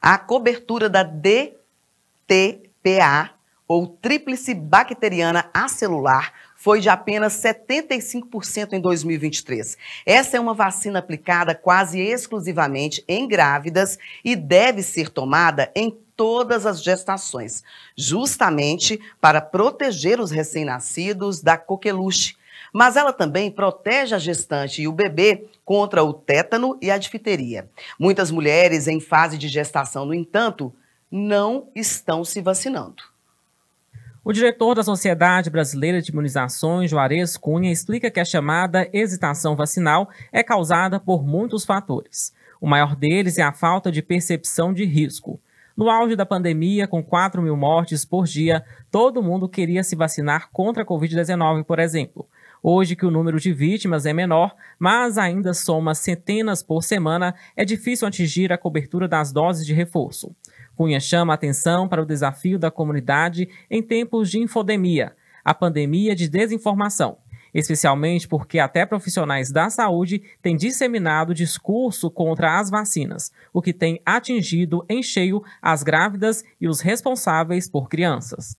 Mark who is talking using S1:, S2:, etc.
S1: a cobertura da DTPA, ou tríplice bacteriana acelular, foi de apenas 75% em 2023. Essa é uma vacina aplicada quase exclusivamente em grávidas e deve ser tomada em todas as gestações, justamente para proteger os recém-nascidos da coqueluche, mas ela também protege a gestante e o bebê contra o tétano e a difteria. Muitas mulheres em fase de gestação, no entanto, não estão se vacinando.
S2: O diretor da Sociedade Brasileira de Imunizações, Juarez Cunha, explica que a chamada hesitação vacinal é causada por muitos fatores. O maior deles é a falta de percepção de risco. No auge da pandemia, com 4 mil mortes por dia, todo mundo queria se vacinar contra a Covid-19, por exemplo. Hoje que o número de vítimas é menor, mas ainda soma centenas por semana, é difícil atingir a cobertura das doses de reforço. Cunha chama atenção para o desafio da comunidade em tempos de infodemia, a pandemia de desinformação especialmente porque até profissionais da saúde têm disseminado discurso contra as vacinas, o que tem atingido em cheio as grávidas e os responsáveis por crianças.